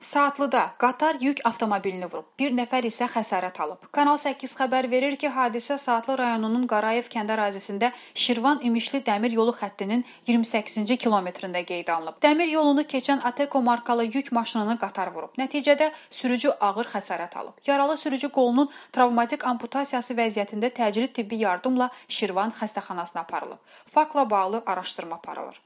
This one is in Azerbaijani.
Saatlıda qatar yük avtomobilini vurub. Bir nəfər isə xəsarət alıb. Kanal 8 xəbər verir ki, hadisə Saatlı rayonunun Qarayev kəndi ərazisində Şirvan İmişli dəmir yolu xəttinin 28-ci kilometrində qeydə alınıb. Dəmir yolunu keçən Ateko markalı yük maşınını qatar vurub. Nəticədə sürücü ağır xəsarət alıb. Yaralı sürücü qolunun travmatik amputasiyası vəziyyətində təcili tibbi yardımla Şirvan xəstəxanasına aparılıb. Faktla bağlı araşdırma aparılır.